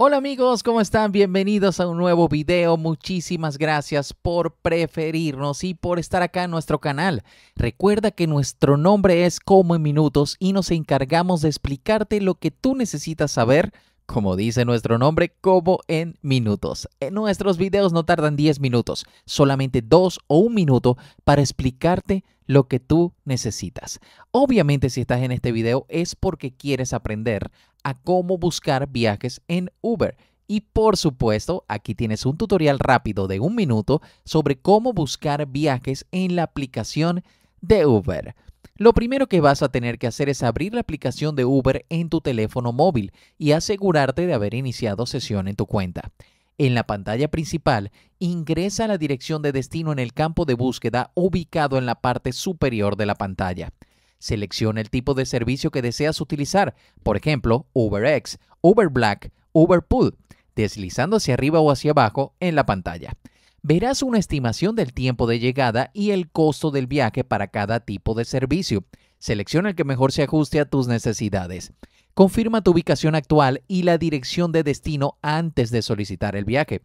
Hola amigos, ¿cómo están? Bienvenidos a un nuevo video. Muchísimas gracias por preferirnos y por estar acá en nuestro canal. Recuerda que nuestro nombre es Como en Minutos y nos encargamos de explicarte lo que tú necesitas saber como dice nuestro nombre, como en minutos. En eh, nuestros videos no tardan 10 minutos, solamente 2 o 1 minuto para explicarte lo que tú necesitas. Obviamente si estás en este video es porque quieres aprender a cómo buscar viajes en Uber. Y por supuesto, aquí tienes un tutorial rápido de un minuto sobre cómo buscar viajes en la aplicación de Uber. Lo primero que vas a tener que hacer es abrir la aplicación de Uber en tu teléfono móvil y asegurarte de haber iniciado sesión en tu cuenta. En la pantalla principal, ingresa la dirección de destino en el campo de búsqueda ubicado en la parte superior de la pantalla. Selecciona el tipo de servicio que deseas utilizar, por ejemplo, UberX, Uber Black, Uber Pool, deslizando hacia arriba o hacia abajo en la pantalla verás una estimación del tiempo de llegada y el costo del viaje para cada tipo de servicio. Selecciona el que mejor se ajuste a tus necesidades. Confirma tu ubicación actual y la dirección de destino antes de solicitar el viaje.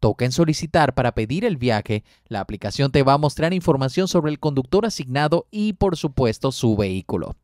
Toca en solicitar para pedir el viaje. La aplicación te va a mostrar información sobre el conductor asignado y por supuesto su vehículo.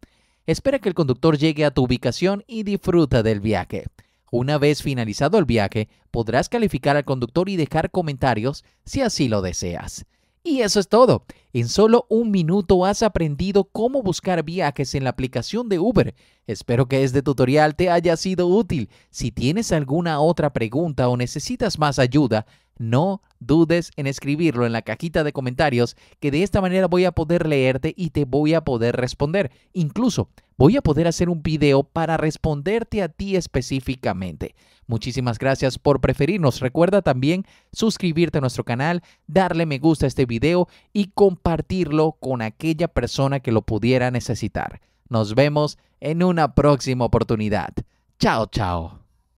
Espera que el conductor llegue a tu ubicación y disfruta del viaje. Una vez finalizado el viaje, podrás calificar al conductor y dejar comentarios si así lo deseas. Y eso es todo. En solo un minuto has aprendido cómo buscar viajes en la aplicación de Uber. Espero que este tutorial te haya sido útil. Si tienes alguna otra pregunta o necesitas más ayuda, no dudes en escribirlo en la cajita de comentarios, que de esta manera voy a poder leerte y te voy a poder responder. Incluso voy a poder hacer un video para responderte a ti específicamente. Muchísimas gracias por preferirnos. Recuerda también suscribirte a nuestro canal, darle me gusta a este video y compartirlo compartirlo con aquella persona que lo pudiera necesitar. Nos vemos en una próxima oportunidad. Chao, chao.